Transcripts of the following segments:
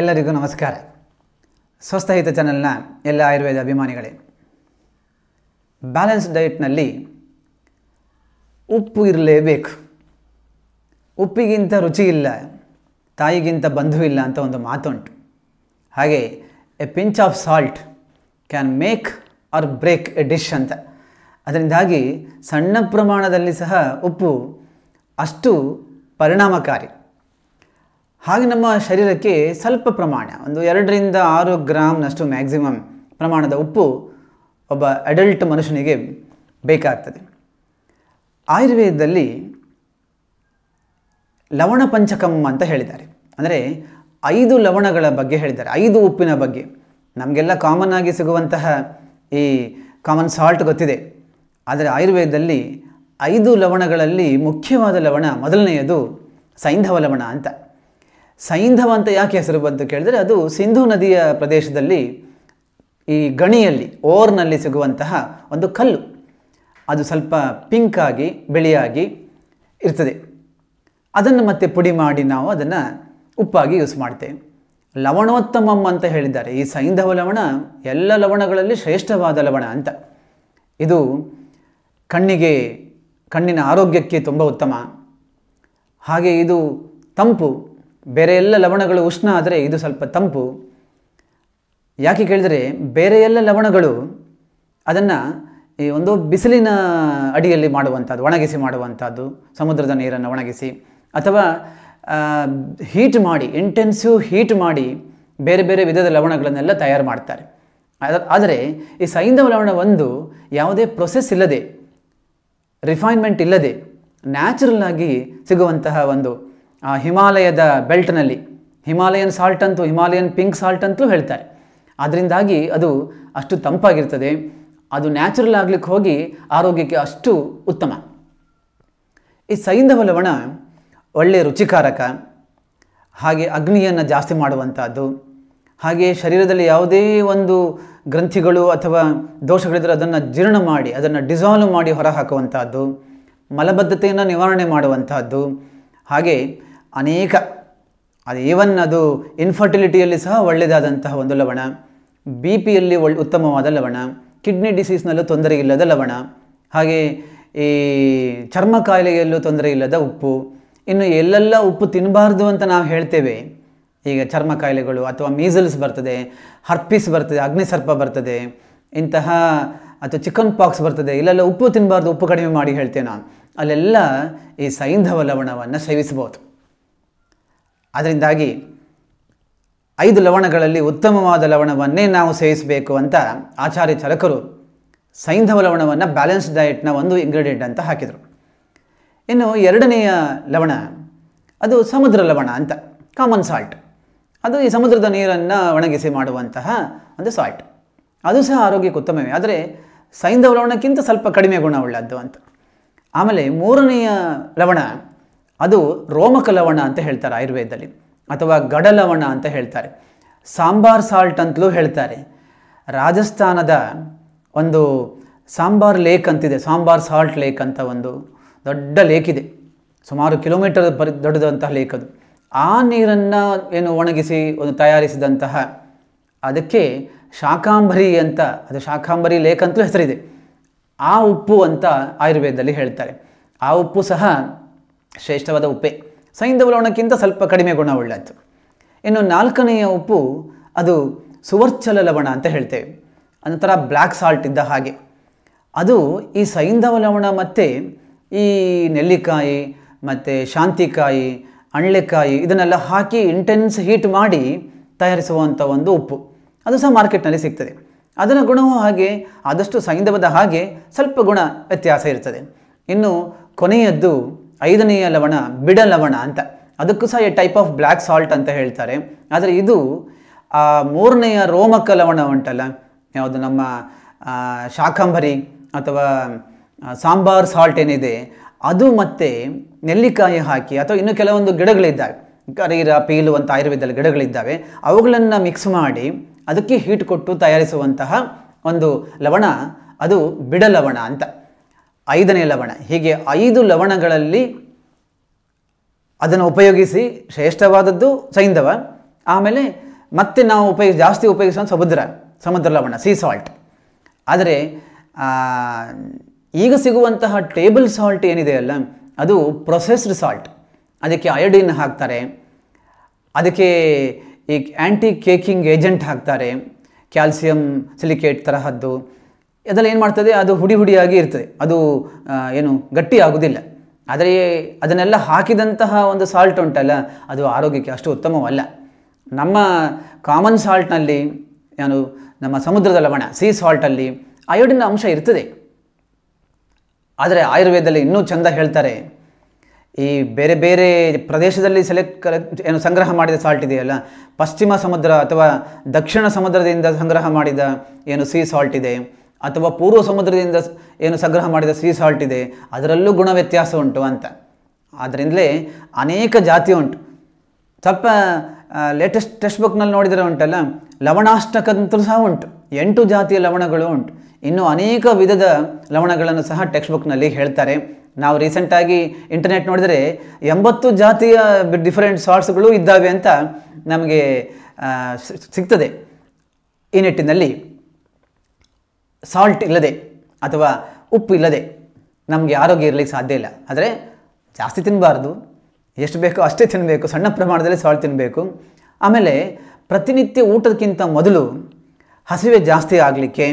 ಎಲ್ಲರಿಗೂ ನಮಸ್ಕಾರ ಸ್ವಸ್ಥಹಿತ ಚಾನಲ್ನ ಎಲ್ಲ ಆಯುರ್ವೇದ ಅಭಿಮಾನಿಗಳೇ ಬ್ಯಾಲೆನ್ಸ್ ಡಯಟ್ನಲ್ಲಿ ಉಪ್ಪು ಇರಲೇಬೇಕು ಉಪ್ಪಿಗಿಂತ ರುಚಿ ಇಲ್ಲ ತಾಯಿಗಿಂತ ಬಂಧು ಇಲ್ಲ ಅಂತ ಒಂದು ಮಾತುಂಟು ಹಾಗೆ a pinch of salt can make or break a dish ಅಂತ ಅದರಿಂದಾಗಿ ಸಣ್ಣ ಪ್ರಮಾಣದಲ್ಲಿ ಸಹ ಉಪ್ಪು ಅಷ್ಟು ಪರಿಣಾಮಕಾರಿ ಹಾಗೆ ನಮ್ಮ ಶರೀರಕ್ಕೆ ಸ್ವಲ್ಪ ಪ್ರಮಾಣ ಒಂದು ಎರಡರಿಂದ ಆರು ಗ್ರಾಮ್ನಷ್ಟು ಮ್ಯಾಕ್ಸಿಮಮ್ ಪ್ರಮಾಣದ ಉಪ್ಪು ಒಬ್ಬ ಅಡಲ್ಟ್ ಮನುಷ್ಯನಿಗೆ ಬೇಕಾಗ್ತದೆ ಆಯುರ್ವೇದದಲ್ಲಿ ಲವಣ ಪಂಚಕಂ ಅಂತ ಹೇಳಿದ್ದಾರೆ ಅಂದರೆ ಐದು ಲವಣಗಳ ಬಗ್ಗೆ ಹೇಳಿದ್ದಾರೆ ಐದು ಉಪ್ಪಿನ ಬಗ್ಗೆ ನಮಗೆಲ್ಲ ಕಾಮನ್ ಆಗಿ ಸಿಗುವಂತಹ ಈ ಕಾಮನ್ ಸಾಲ್ಟ್ ಗೊತ್ತಿದೆ ಆದರೆ ಆಯುರ್ವೇದದಲ್ಲಿ ಐದು ಲವಣಗಳಲ್ಲಿ ಮುಖ್ಯವಾದ ಲವಣ ಮೊದಲನೆಯದು ಸೈಂಧವ ಲವಣ ಅಂತ ಸೈಂಧವ ಅಂತ ಯಾಕೆ ಹೆಸರು ಬಂತು ಕೇಳಿದರೆ ಅದು ಸಿಂಧೂ ನದಿಯ ಪ್ರದೇಶದಲ್ಲಿ ಈ ಗಣಿಯಲ್ಲಿ ಓರ್ನಲ್ಲಿ ಸಿಗುವಂತಹ ಒಂದು ಕಲ್ಲು ಅದು ಸ್ವಲ್ಪ ಪಿಂಕ್ ಆಗಿ ಬಿಳಿಯಾಗಿ ಇರ್ತದೆ ಅದನ್ನು ಮತ್ತೆ ಪುಡಿ ಮಾಡಿ ನಾವು ಅದನ್ನು ಉಪ್ಪಾಗಿ ಯೂಸ್ ಮಾಡ್ತೇವೆ ಲವಣೋತ್ತಮಂ ಅಂತ ಹೇಳಿದ್ದಾರೆ ಈ ಸೈಂಧವ ಲವಣ ಎಲ್ಲ ಲವಣಗಳಲ್ಲಿ ಶ್ರೇಷ್ಠವಾದ ಲವಣ ಅಂತ ಇದು ಕಣ್ಣಿಗೆ ಕಣ್ಣಿನ ಆರೋಗ್ಯಕ್ಕೆ ತುಂಬ ಉತ್ತಮ ಹಾಗೆ ಇದು ತಂಪು ಬೇರೆ ಎಲ್ಲ ಲವಣಗಳು ಉಷ್ಣ ಆದರೆ ಇದು ಸ್ವಲ್ಪ ತಂಪು ಯಾಕೆ ಕೇಳಿದರೆ ಬೇರೆ ಎಲ್ಲ ಲವಣಗಳು ಅದನ್ನು ಈ ಒಂದು ಬಿಸಿಲಿನ ಅಡಿಯಲ್ಲಿ ಮಾಡುವಂಥದ್ದು ಒಣಗಿಸಿ ಮಾಡುವಂಥದ್ದು ಸಮುದ್ರದ ನೀರನ್ನು ಒಣಗಿಸಿ ಅಥವಾ ಹೀಟ್ ಮಾಡಿ ಇಂಟೆನ್ಸಿವ್ ಹೀಟ್ ಮಾಡಿ ಬೇರೆ ಬೇರೆ ವಿಧದ ಲವಣಗಳನ್ನೆಲ್ಲ ತಯಾರು ಮಾಡ್ತಾರೆ ಆದರೆ ಈ ಸೈಂಧವ ಲವಣ ಒಂದು ಯಾವುದೇ ಪ್ರೊಸೆಸ್ ಇಲ್ಲದೆ ರಿಫೈನ್ಮೆಂಟ್ ಇಲ್ಲದೆ ನ್ಯಾಚುರಲ್ ಆಗಿ ಸಿಗುವಂತಹ ಒಂದು ಆ ಹಿಮಾಲಯದ ಬೆಲ್ಟ್ನಲ್ಲಿ ಹಿಮಾಲಯನ್ ಸಾಲ್ಟ್ ಅಂತೂ ಹಿಮಾಲಯನ್ ಪಿಂಕ್ ಸಾಲ್ಟ್ ಅಂತಲೂ ಹೇಳ್ತಾರೆ ಅದರಿಂದಾಗಿ ಅದು ಅಷ್ಟು ತಂಪಾಗಿರ್ತದೆ ಅದು ನ್ಯಾಚುರಲ್ ಆಗಲಿಕ್ಕೆ ಹೋಗಿ ಆರೋಗ್ಯಕ್ಕೆ ಅಷ್ಟು ಉತ್ತಮ ಈ ಸೈಂಧವ ಲವಣ ಒಳ್ಳೆಯ ರುಚಿಕಾರಕ ಹಾಗೆ ಅಗ್ನಿಯನ್ನು ಜಾಸ್ತಿ ಮಾಡುವಂಥದ್ದು ಹಾಗೆ ಶರೀರದಲ್ಲಿ ಯಾವುದೇ ಒಂದು ಗ್ರಂಥಿಗಳು ಅಥವಾ ದೋಷಗಳಿದ್ದರೆ ಅದನ್ನು ಜೀರ್ಣ ಮಾಡಿ ಅದನ್ನು ಡಿಸಾಲ್ವ್ ಮಾಡಿ ಹೊರಹಾಕುವಂಥದ್ದು ಮಲಬದ್ಧತೆಯನ್ನು ನಿವಾರಣೆ ಮಾಡುವಂಥದ್ದು ಹಾಗೆ ಅನೇಕ ಅದು ಈವನ್ ಅದು ಇನ್ಫರ್ಟಿಲಿಟಿಯಲ್ಲಿ ಸಹ ಒಳ್ಳೆಯದಾದಂತಹ ಒಂದು ಲವಣ ಬಿ ಪಿಯಲ್ಲಿ ಒಳ್ಳೆ ಉತ್ತಮವಾದ ಲವಣ ಕಿಡ್ನಿ ಡಿಸೀಸ್ನಲ್ಲೂ ತೊಂದರೆ ಇಲ್ಲದ ಲವಣ ಹಾಗೆ ಈ ಚರ್ಮ ಕಾಯಿಲೆಯಲ್ಲೂ ತೊಂದರೆ ಇಲ್ಲದ ಉಪ್ಪು ಇನ್ನು ಎಲ್ಲೆಲ್ಲ ಉಪ್ಪು ತಿನ್ನಬಾರ್ದು ಅಂತ ನಾವು ಹೇಳ್ತೇವೆ ಈಗ ಚರ್ಮ ಕಾಯಿಲೆಗಳು ಅಥವಾ ಮೀಸಲ್ಸ್ ಬರ್ತದೆ ಹರ್ಪಿಸ್ ಬರ್ತದೆ ಅಗ್ನಿಸರ್ಪ ಬರ್ತದೆ ಇಂತಹ ಅಥವಾ ಚಿಕನ್ ಪಾಕ್ಸ್ ಬರ್ತದೆ ಇಲ್ಲೆಲ್ಲ ಉಪ್ಪು ತಿನ್ನಬಾರ್ದು ಉಪ್ಪು ಕಡಿಮೆ ಮಾಡಿ ಹೇಳ್ತೇವೆ ನಾನು ಅಲ್ಲೆಲ್ಲ ಈ ಸೈಂಧವ ಲವಣವನ್ನು ಸೇವಿಸ್ಬೋದು ಅದರಿಂದಾಗಿ ಐದು ಲವಣಗಳಲ್ಲಿ ಉತ್ತಮವಾದ ಲವಣವನ್ನೇ ನಾವು ಸೇವಿಸಬೇಕು ಅಂತ ಆಚಾರ್ಯ ಚರಕರು ಸೈಂಧವ ಲವಣವನ್ನು ಬ್ಯಾಲೆನ್ಸ್ ಡಯಟ್ನ ಒಂದು ಇಂಗ್ರೀಡಿಯೆಂಟ್ ಅಂತ ಹಾಕಿದರು ಇನ್ನು ಎರಡನೆಯ ಲವಣ ಅದು ಸಮುದ್ರ ಲವಣ ಅಂತ ಕಾಮನ್ ಸಾಲ್ಟ್ ಅದು ಈ ಸಮುದ್ರದ ನೀರನ್ನು ಒಣಗಿಸಿ ಮಾಡುವಂತಹ ಒಂದು ಸಾಲ್ಟ್ ಅದು ಸಹ ಆರೋಗ್ಯಕ್ಕೆ ಉತ್ತಮವೇ ಆದರೆ ಸೈಂಧವ ಲವಣಕ್ಕಿಂತ ಸ್ವಲ್ಪ ಕಡಿಮೆ ಗುಣ ಉಳ್ಳದ್ದು ಅಂತ ಆಮೇಲೆ ಮೂರನೆಯ ಲವಣ ಅದು ರೋಮಕಲವಣ ಅಂತ ಹೇಳ್ತಾರೆ ಆಯುರ್ವೇದದಲ್ಲಿ ಅಥವಾ ಗಡಲವಣ ಅಂತ ಹೇಳ್ತಾರೆ ಸಾಂಬಾರ್ ಸಾಲ್ಟ್ ಅಂತಲೂ ಹೇಳ್ತಾರೆ ರಾಜಸ್ಥಾನದ ಒಂದು ಸಾಂಬಾರ್ ಲೇಕ್ ಅಂತಿದೆ ಸಾಂಬಾರ್ ಸಾಲ್ಟ್ ಲೇಕ್ ಅಂತ ಒಂದು ದೊಡ್ಡ ಲೇಕ್ ಇದೆ ಸುಮಾರು ಕಿಲೋಮೀಟರ್ ಬರಿ ದೊಡ್ಡದಂತಹ ಲೇಕ್ ಅದು ಆ ನೀರನ್ನು ಏನು ಒಣಗಿಸಿ ಒಂದು ತಯಾರಿಸಿದಂತಹ ಅದಕ್ಕೆ ಶಾಕಾಂಬರಿ ಅಂತ ಅದು ಶಾಕಾಂಬರಿ ಲೇಕ್ ಅಂತಲೂ ಹೆಸರಿದೆ ಆ ಉಪ್ಪು ಅಂತ ಆಯುರ್ವೇದದಲ್ಲಿ ಹೇಳ್ತಾರೆ ಆ ಉಪ್ಪು ಸಹ ಶ್ರೇಷ್ಠವಾದ ಉಪ್ಪೆ ಸೈಂಧವ ಲವಣಕ್ಕಿಂತ ಸ್ವಲ್ಪ ಕಡಿಮೆ ಗುಣ ಒಳ್ಳೆಯದು ಇನ್ನು ನಾಲ್ಕನೆಯ ಉಪ್ಪು ಅದು ಸುವರ್ಚಲ ಲವಣ ಅಂತ ಹೇಳ್ತೇವೆ ಅನಂತರ ಬ್ಲ್ಯಾಕ್ ಸಾಲ್ಟ್ ಇದ್ದ ಹಾಗೆ ಅದು ಈ ಸೈಂಧವ ಲವಣ ಮತ್ತು ಈ ನೆಲ್ಲಿಕಾಯಿ ಮತ್ತು ಶಾಂತಿಕಾಯಿ ಅಣ್ಲೆಕಾಯಿ ಇದನ್ನೆಲ್ಲ ಹಾಕಿ ಇಂಟೆನ್ಸ್ ಹೀಟ್ ಮಾಡಿ ತಯಾರಿಸುವಂಥ ಒಂದು ಉಪ್ಪು ಅದು ಸಹ ಮಾರ್ಕೆಟ್ನಲ್ಲಿ ಸಿಗ್ತದೆ ಅದರ ಗುಣವೂ ಹಾಗೆ ಆದಷ್ಟು ಸೈಂಧವದ ಹಾಗೆ ಸ್ವಲ್ಪ ಗುಣ ವ್ಯತ್ಯಾಸ ಇರ್ತದೆ ಇನ್ನು ಕೊನೆಯದ್ದು ಐದನೆಯ ಲವಣ ಬಿಡ ಲವಣ ಅಂತ ಅದಕ್ಕೂ ಸಹ a type of black salt ಅಂತ ಹೇಳ್ತಾರೆ ಆದರೆ ಇದು ಆ ಮೂರನೆಯ ರೋಮಕ ಲವಣ ಉಂಟಲ್ಲ ಯಾವುದು ನಮ್ಮ ಶಾಕಾಂಬರಿ ಅಥವಾ ಸಾಂಬಾರ್ ಸಾಲ್ಟ್ ಏನಿದೆ ಅದು ಮತ್ತೆ ನೆಲ್ಲಿಕಾಯಿ ಹಾಕಿ ಅಥವಾ ಇನ್ನು ಕೆಲವೊಂದು ಗಿಡಗಳಿದ್ದಾವೆ ಕರೀರ ಪೀಲು ಅಂತ ಆಯುರ್ವೇದದಲ್ಲಿ ಗಿಡಗಳಿದ್ದಾವೆ ಅವುಗಳನ್ನು ಮಿಕ್ಸ್ ಮಾಡಿ ಅದಕ್ಕೆ ಹೀಟ್ ಕೊಟ್ಟು ತಯಾರಿಸುವಂತಹ ಒಂದು ಲವಣ ಅದು ಬಿಡಲವಣ ಅಂತ ಐದನೇ ಲವಣ ಹೀಗೆ ಐದು ಲವಣಗಳಲ್ಲಿ ಅದನ್ನು ಉಪಯೋಗಿಸಿ ಶ್ರೇಷ್ಠವಾದದ್ದು ಸೈಂಧವ ಆಮೇಲೆ ಮತ್ತೆ ನಾವು ಉಪಯೋಗ ಜಾಸ್ತಿ ಉಪಯೋಗಿಸುವ ಸಮುದ್ರ ಸಮುದ್ರ ಲವಣ ಸೀ ಸಾಲ್ಟ್ ಆದರೆ ಈಗ ಸಿಗುವಂತಹ ಟೇಬಲ್ ಸಾಲ್ಟ್ ಏನಿದೆಯಲ್ಲ ಅದು ಪ್ರೊಸೆಸ್ಡ್ ಸಾಲ್ಟ್ ಅದಕ್ಕೆ ಅಯೋಡಿನ್ ಹಾಕ್ತಾರೆ ಅದಕ್ಕೆ ಈ ಆ್ಯಂಟಿ ಕೇಕಿಂಗ್ ಏಜೆಂಟ್ ಹಾಕ್ತಾರೆ ಕ್ಯಾಲ್ಸಿಯಂ ಸಿಲಿಕೇಟ್ ತರಹದ್ದು ಅದೆಲ್ಲ ಏನು ಮಾಡ್ತದೆ ಅದು ಹುಡಿ ಹುಡಿಯಾಗಿ ಇರ್ತದೆ ಅದು ಏನು ಗಟ್ಟಿ ಆಗುವುದಿಲ್ಲ ಆದರೆ ಅದನ್ನೆಲ್ಲ ಹಾಕಿದಂತಹ ಒಂದು ಸಾಲ್ಟ್ ಉಂಟಲ್ಲ ಅದು ಆರೋಗ್ಯಕ್ಕೆ ಅಷ್ಟು ಉತ್ತಮವಲ್ಲ ನಮ್ಮ ಕಾಮನ್ ಸಾಲ್ಟ್ನಲ್ಲಿ ಏನು ನಮ್ಮ ಸಮುದ್ರದ ಲವಣ ಸೀ ಸಾಲ್ಟಲ್ಲಿ ಅಯೋಡಿನ ಅಂಶ ಇರ್ತದೆ ಆದರೆ ಆಯುರ್ವೇದದಲ್ಲಿ ಇನ್ನೂ ಚಂದ ಹೇಳ್ತಾರೆ ಈ ಬೇರೆ ಬೇರೆ ಪ್ರದೇಶದಲ್ಲಿ ಸೆಲೆಕ್ಟ್ ಏನು ಸಂಗ್ರಹ ಮಾಡಿದ ಸಾಲ್ಟ್ ಇದೆಯಲ್ಲ ಪಶ್ಚಿಮ ಸಮುದ್ರ ಅಥವಾ ದಕ್ಷಿಣ ಸಮುದ್ರದಿಂದ ಸಂಗ್ರಹ ಮಾಡಿದ ಏನು ಸೀ ಸಾಲ್ಟ್ ಇದೆ ಅಥವಾ ಪೂರ್ವ ಸಮುದ್ರದಿಂದ ಏನು ಸಂಗ್ರಹ ಮಾಡಿದ ಸೀ ಸಾಲ್ಟ್ ಇದೆ ಅದರಲ್ಲೂ ಗುಣ ವ್ಯತ್ಯಾಸ ಉಂಟು ಅಂತ ಆದ್ದರಿಂದಲೇ ಅನೇಕ ಜಾತಿ ಉಂಟು ತಪ್ಪ ಲೇಟೆಸ್ಟ್ ಟೆಕ್ಸ್ಟ್ ಬುಕ್ನಲ್ಲಿ ನೋಡಿದರೆ ಉಂಟಲ್ಲ ಲವಣಾಷ್ಟಕಂತೂ ಸಹ ಉಂಟು ಎಂಟು ಜಾತಿಯ ಲವಣಗಳು ಉಂಟು ಇನ್ನೂ ಅನೇಕ ವಿಧದ ಲವಣಗಳನ್ನು ಸಹ ಟೆಕ್ಸ್ಟ್ ಬುಕ್ನಲ್ಲಿ ಹೇಳ್ತಾರೆ ನಾವು ರೀಸೆಂಟಾಗಿ ಇಂಟರ್ನೆಟ್ ನೋಡಿದರೆ ಎಂಬತ್ತು ಜಾತಿಯ ಡಿಫರೆಂಟ್ ಸಾಲ್ಟ್ಸ್ಗಳು ಇದ್ದಾವೆ ಅಂತ ನಮಗೆ ಸಿಗ್ತದೆ ಈ ನಿಟ್ಟಿನಲ್ಲಿ ಸಾಲ್ಟ್ ಇಲ್ಲದೆ ಅಥವಾ ಉಪ್ಪು ಇಲ್ಲದೆ ನಮಗೆ ಆರೋಗ್ಯ ಇರಲಿಕ್ಕೆ ಸಾಧ್ಯ ಇಲ್ಲ ಆದರೆ ಜಾಸ್ತಿ ತಿನ್ನಬಾರ್ದು ಎಷ್ಟು ಬೇಕೋ ಅಷ್ಟೇ ತಿನ್ನಬೇಕು ಸಣ್ಣ ಪ್ರಮಾಣದಲ್ಲಿ ಸಾಲ್ಟ್ ತಿನ್ನಬೇಕು ಆಮೇಲೆ ಪ್ರತಿನಿತ್ಯ ಊಟಕ್ಕಿಂತ ಮೊದಲು ಹಸಿವೆ ಜಾಸ್ತಿ ಆಗಲಿಕ್ಕೆ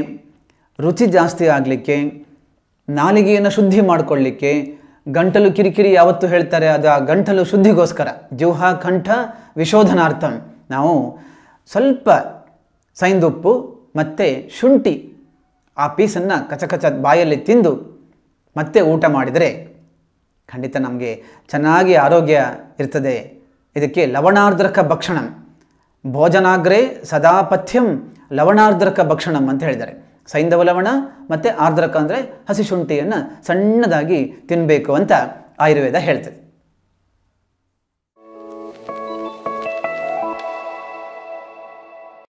ರುಚಿ ಜಾಸ್ತಿ ಆಗಲಿಕ್ಕೆ ನಾಲಿಗೆಯನ್ನು ಶುದ್ಧಿ ಮಾಡಿಕೊಳ್ಳಿಕ್ಕೆ ಗಂಟಲು ಕಿರಿಕಿರಿ ಯಾವತ್ತು ಹೇಳ್ತಾರೆ ಅದು ಆ ಗಂಟಲು ಶುದ್ಧಿಗೋಸ್ಕರ ಜೂಹ ಕಂಠ ವಿಶೋಧನಾರ್ಥಂ ನಾವು ಸ್ವಲ್ಪ ಸೈಂದುಪ್ಪು ಮತ್ತು ಶುಂಠಿ ಆ ಪೀಸನ್ನು ಕಚಕಚ ಬಾಯಲ್ಲಿ ತಿಂದು ಮತ್ತೆ ಊಟ ಮಾಡಿದರೆ ಖಂಡಿತ ನಮಗೆ ಚೆನ್ನಾಗಿ ಆರೋಗ್ಯ ಇರ್ತದೆ ಇದಕ್ಕೆ ಲವಣಾರ್ಧ್ರಕ ಭಕ್ಷಣಂ ಭೋಜನಾಗ್ರೆ ಸದಾಪಥ್ಯಂ ಲವಣಾರ್ಧ್ರಕ ಭಕ್ಷಣಂ ಅಂತ ಹೇಳಿದ್ದಾರೆ ಸೈಂಧವ ಲವಣ ಮತ್ತು ಆರ್ದ್ರಕ ಅಂದರೆ ಹಸಿ ಶುಂಠಿಯನ್ನು ಸಣ್ಣದಾಗಿ ತಿನ್ನಬೇಕು ಅಂತ ಆಯುರ್ವೇದ ಹೇಳ್ತದೆ